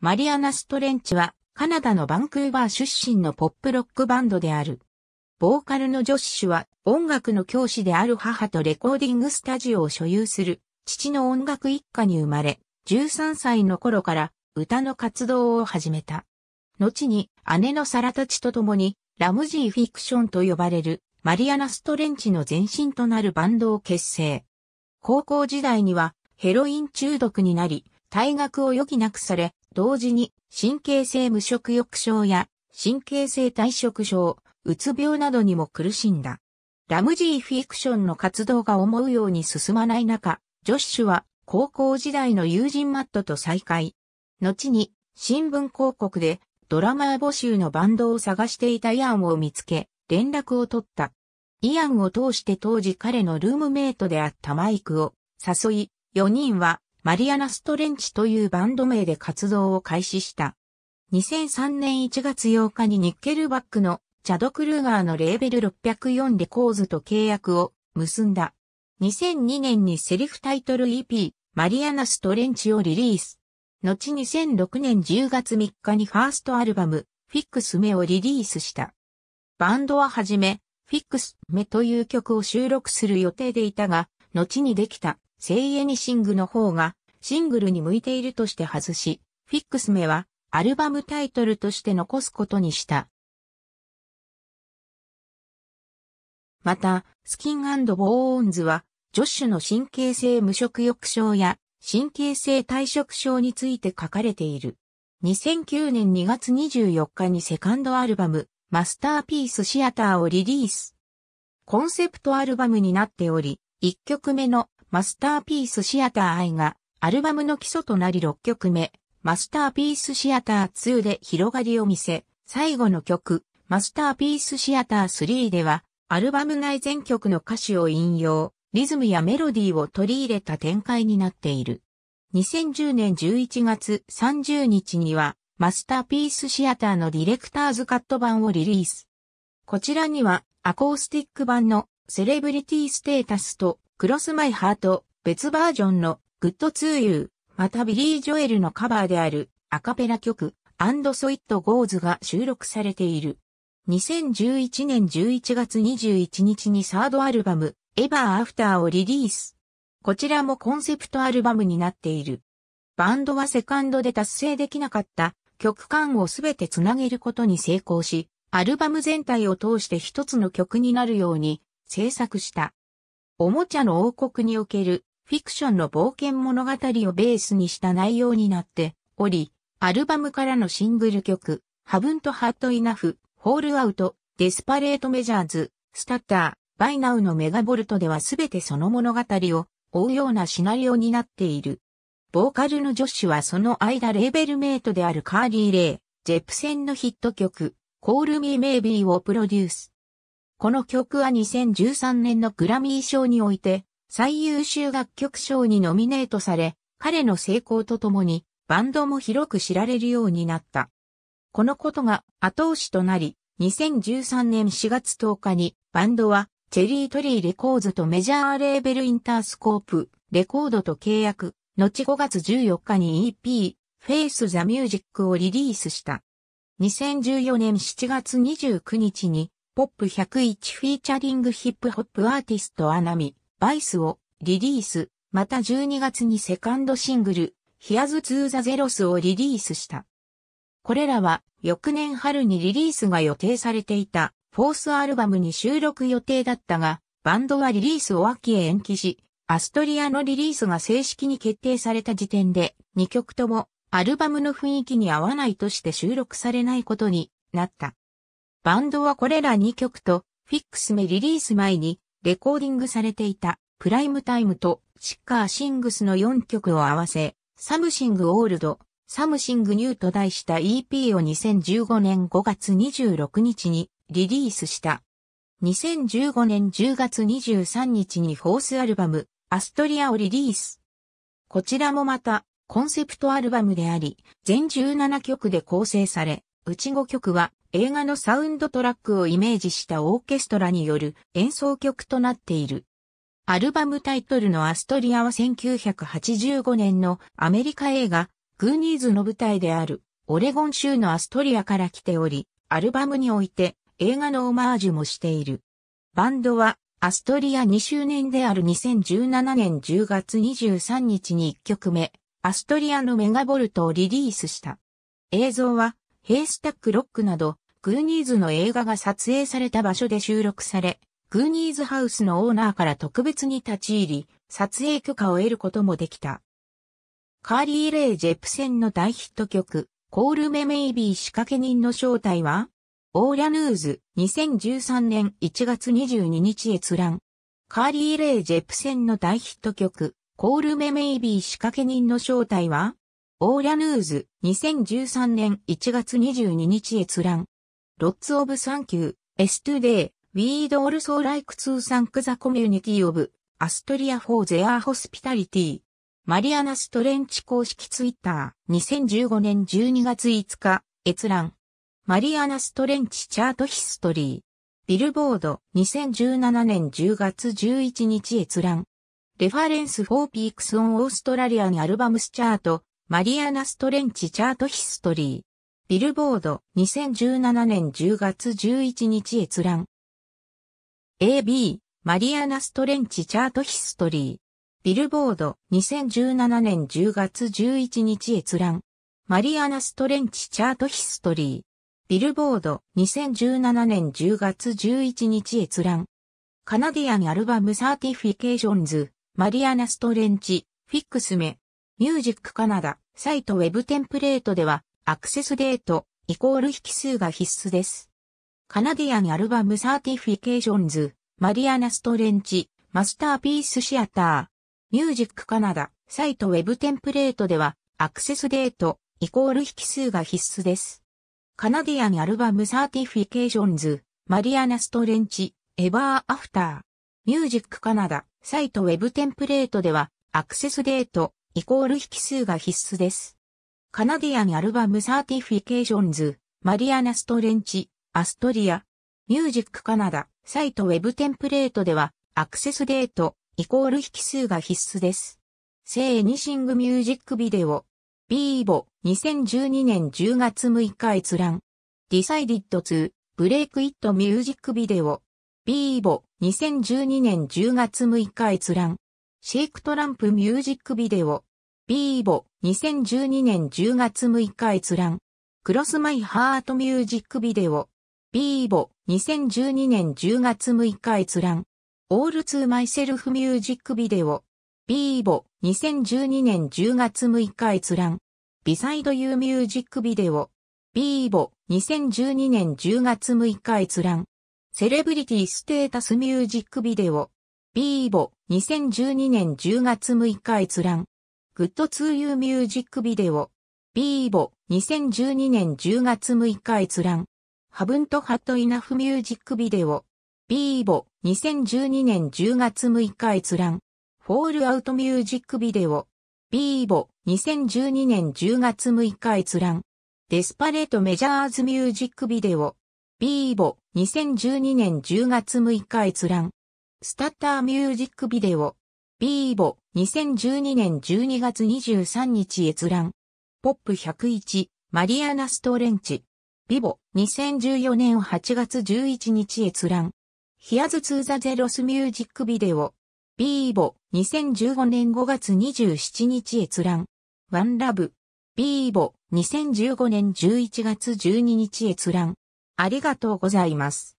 マリアナ・ストレンチはカナダのバンクーバー出身のポップロックバンドである。ボーカルのジョッシュは音楽の教師である母とレコーディングスタジオを所有する父の音楽一家に生まれ、13歳の頃から歌の活動を始めた。後に姉のサラたちと共にラムジーフィクションと呼ばれるマリアナ・ストレンチの前身となるバンドを結成。高校時代にはヘロイン中毒になり、退学を余儀なくされ、同時に神経性無食欲症や神経性退職症、うつ病などにも苦しんだ。ラムジーフィクションの活動が思うように進まない中、ジョッシュは高校時代の友人マットと再会。後に新聞広告でドラマー募集のバンドを探していたイアンを見つけ、連絡を取った。イアンを通して当時彼のルームメイトであったマイクを誘い、4人はマリアナ・ストレンチというバンド名で活動を開始した。2003年1月8日にニッケルバックのチャド・クルーガーのレーベル604レコーズと契約を結んだ。2002年にセリフタイトル EP マリアナ・ストレンチをリリース。後2006年10月3日にファーストアルバムフィックスメをリリースした。バンドははじめ、フィックスメという曲を収録する予定でいたが、後にできた、セイエニシングの方がシングルに向いているとして外し、フィックス目はアルバムタイトルとして残すことにした。また、スキンボーンズは、ジョッシュの神経性無色欲症や神経性退職症について書かれている。2009年2月24日にセカンドアルバム、マスターピースシアターをリリース。コンセプトアルバムになっており、1曲目のマスターピースシアター愛がアルバムの基礎となり6曲目、マスターピースシアター2で広がりを見せ、最後の曲、マスターピースシアター3では、アルバム内全曲の歌詞を引用、リズムやメロディーを取り入れた展開になっている。2010年11月30日には、マスターピースシアターのディレクターズカット版をリリース。こちらには、アコースティック版のセレブリティステータスとクロスマイハート別バージョンのグッドツーユー、またビリー・ジョエルのカバーであるアカペラ曲アンドソイット・ゴーズが収録されている。2011年11月21日にサードアルバム、エバー・アフターをリリース。こちらもコンセプトアルバムになっている。バンドはセカンドで達成できなかった曲間をすべてつなげることに成功し、アルバム全体を通して一つの曲になるように制作した。おもちゃの王国におけるフィクションの冒険物語をベースにした内容になっており、アルバムからのシングル曲、Haven't Had Enough、ト、デ l パ Out、d e s p ズ、r タ t タ Measures、s t t e r By Now のメガボルトではすべてその物語を追うようなシナリオになっている。ボーカルのジョッシュはその間レーベルメイトであるカーリー・レイ、ジェプセンのヒット曲、Call Me Maybe をプロデュース。この曲は2013年のグラミー賞において、最優秀楽曲賞にノミネートされ、彼の成功とともに、バンドも広く知られるようになった。このことが後押しとなり、2013年4月10日に、バンドは、チェリートリーレコーズとメジャーレーベルインタースコープ、レコードと契約、後5月14日に EP、Face the Music をリリースした。2014年7月29日に、ポップ101フィーチャリングヒップホップアーティストアナミ、バイスをリリース、また12月にセカンドシングル、ヒアズ・ツー・ザ・ゼロスをリリースした。これらは翌年春にリリースが予定されていたフォースアルバムに収録予定だったが、バンドはリリースを秋へ延期し、アストリアのリリースが正式に決定された時点で2曲ともアルバムの雰囲気に合わないとして収録されないことになった。バンドはこれら2曲とフィックスメリリース前にレコーディングされていたプライムタイムとシッカーシングスの4曲を合わせ、サムシングオールド、サムシングニューと題した EP を2015年5月26日にリリースした。2015年10月23日にフォースアルバム、アストリアをリリース。こちらもまた、コンセプトアルバムであり、全17曲で構成され、うち5曲は映画のサウンドトラックをイメージしたオーケストラによる演奏曲となっている。アルバムタイトルのアストリアは1985年のアメリカ映画グーニーズの舞台であるオレゴン州のアストリアから来ており、アルバムにおいて映画のオマージュもしている。バンドはアストリア2周年である2017年10月23日に1曲目、アストリアのメガボルトをリリースした。映像はヘイスタックロックなど、グーニーズの映画が撮影された場所で収録され、グーニーズハウスのオーナーから特別に立ち入り、撮影許可を得ることもできた。カーリー・レイ・ジェプセンの大ヒット曲、コールメメイビー仕掛け人の正体は、オーリャヌーズ、2013年1月22日閲覧。カーリー・レイ・ジェプセンの大ヒット曲、コールメメイビー仕掛け人の正体は、オーラヌーズ、2013年1月22日閲覧。ロッツ・オブ・サンキュー、エス・トゥ・デイ、ウィード・オルソー・ライク・ツー・サンク・ザ・コミュニティ・オブ、アストリア・フォー・ゼアー・ホスピタリティ。マリアナ・ストレンチ公式ツイッター、2015年12月5日、閲覧。マリアナ・ストレンチチャート・ヒストリー。ビルボード、2017年10月11日閲覧。レファレンス・フォー・ピークス・オン・オーストラリアン・アルバムスチャート、マリアナ・ストレンチ・チャート・ヒストリー。ビルボード2017年10月11日閲覧。AB、マリアナ・ストレンチ・チャート・ヒストリー。ビルボード2017年10月11日閲覧。マリアナ・ストレンチ・チャート・ヒストリー。ビルボード2017年10月11日閲覧。カナディアンアルバムサーティフィケーションズ、マリアナ・ストレンチ、フィックスメ、ミュージックカナダ、サイトウェブテンプレートでは、アクセスデート、イコール引数が必須です。カナディアンアルバムサーティフィケーションズ、マリアナ・ストレンチ、マスターピースシアター、ミュージックカナダ、サイトウェブテンプレートでは、アクセスデート、イコール引数が必須です。カナディアンアルバムサーティフィケーションズ、マリアナ・ストレンチ、エバー・アフター、ミュージックカナダ、サイトウェブテンプレートでは、アクセスデート、イコール引数が必須です。カナディアンアルバムサーティフィケーションズ、マリアナ・ストレンチ、アストリア、ミュージックカナダ、サイトウェブテンプレートでは、アクセスデート、イコール引数が必須です。セエニシングミュージックビデオ、ビーボ、2012年10月6日閲覧、ディサイディット2、ブレイクイットミュージックビデオ、ビーボ、2012年10月6日閲覧、シェイクトランプミュージックビデオ、ビーボ、2012年10月6日閲覧。クロスマイハートミュージックビデオ。ビーボ、2012年10月6日閲覧。オールツーマイセルフミュージックビデオ。ビーボ、2012年10月6日閲覧。ビサイドユーミュージックビデオ。ビーボ、2012年10月6日閲覧。セレブリティステータスミュージックビデオ。ビーボ、2012年10月6日閲覧。Good to You ミュージックビデオ。ビーボ2012年10月6日閲覧。Haven't had enough ミュージックビデオ。ビーボ2012年10月6日閲覧。フォールアウトミュージックビデオ。ビーボ2012年10月6日閲覧。デスパレートメジャーズミュージックビデオ。ビーボ2012年10月6日閲覧。スタッターミュージックビデオ。ビーボ、2012年12月23日閲覧。ポップ101、マリアナ・ストレンチ。ビボ、2014年8月11日閲覧。ヒアズ・ツー・ザ・ゼロス・ミュージック・ビデオ。ビーボ、2015年5月27日閲覧。ワン・ラブ。ビーボ、2015年11月12日閲覧。ありがとうございます。